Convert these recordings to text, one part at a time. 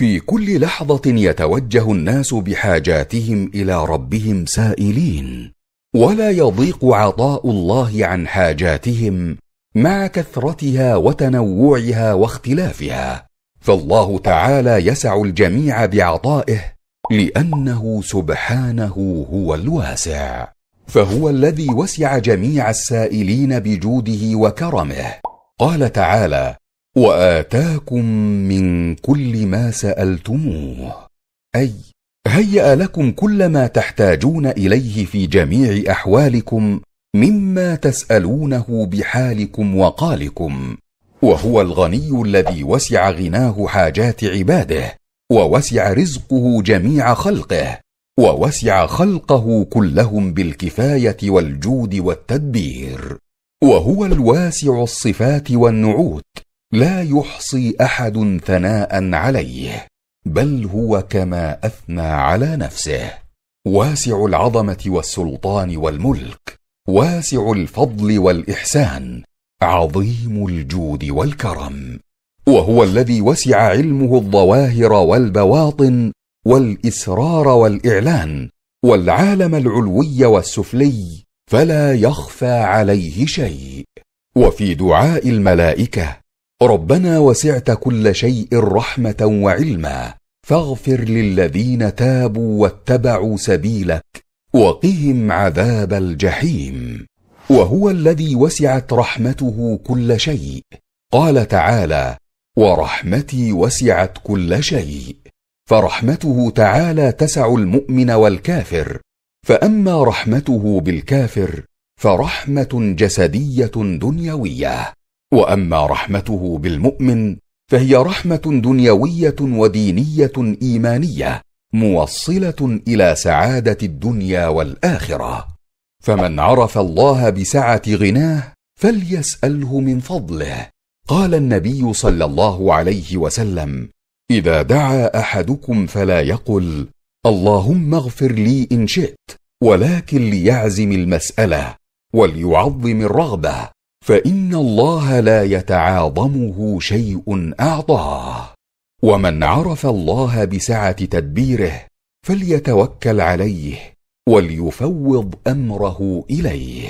في كل لحظه يتوجه الناس بحاجاتهم الى ربهم سائلين ولا يضيق عطاء الله عن حاجاتهم مع كثرتها وتنوعها واختلافها فالله تعالى يسع الجميع بعطائه لانه سبحانه هو الواسع فهو الذي وسع جميع السائلين بجوده وكرمه قال تعالى واتاكم من كل ما سالتموه اي هيا لكم كل ما تحتاجون اليه في جميع احوالكم مما تسالونه بحالكم وقالكم وهو الغني الذي وسع غناه حاجات عباده ووسع رزقه جميع خلقه ووسع خلقه كلهم بالكفايه والجود والتدبير وهو الواسع الصفات والنعوت لا يحصي احد ثناء عليه بل هو كما اثنى على نفسه واسع العظمه والسلطان والملك واسع الفضل والاحسان عظيم الجود والكرم وهو الذي وسع علمه الظواهر والبواطن والاسرار والاعلان والعالم العلوي والسفلي فلا يخفى عليه شيء وفي دعاء الملائكه ربنا وسعت كل شيء رحمه وعلما فاغفر للذين تابوا واتبعوا سبيلك وقهم عذاب الجحيم وهو الذي وسعت رحمته كل شيء قال تعالى ورحمتي وسعت كل شيء فرحمته تعالى تسع المؤمن والكافر فاما رحمته بالكافر فرحمه جسديه دنيويه واما رحمته بالمؤمن فهي رحمه دنيويه ودينيه ايمانيه موصله الى سعاده الدنيا والاخره فمن عرف الله بسعه غناه فليساله من فضله قال النبي صلى الله عليه وسلم اذا دعا احدكم فلا يقل اللهم اغفر لي ان شئت ولكن ليعزم المساله وليعظم الرغبه فان الله لا يتعاظمه شيء اعطاه ومن عرف الله بسعه تدبيره فليتوكل عليه وليفوض امره اليه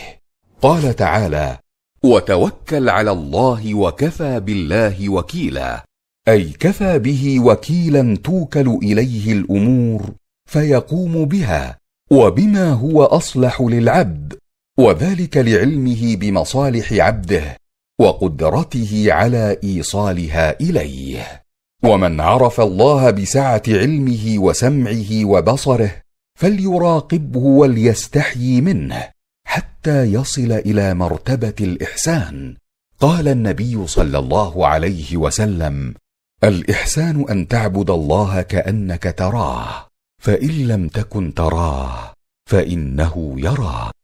قال تعالى وتوكل على الله وكفى بالله وكيلا اي كفى به وكيلا توكل اليه الامور فيقوم بها وبما هو اصلح للعبد وذلك لعلمه بمصالح عبده وقدرته على ايصالها اليه ومن عرف الله بسعه علمه وسمعه وبصره فليراقبه وليستحيي منه حتى يصل الى مرتبه الاحسان قال النبي صلى الله عليه وسلم الاحسان ان تعبد الله كانك تراه فان لم تكن تراه فانه يراك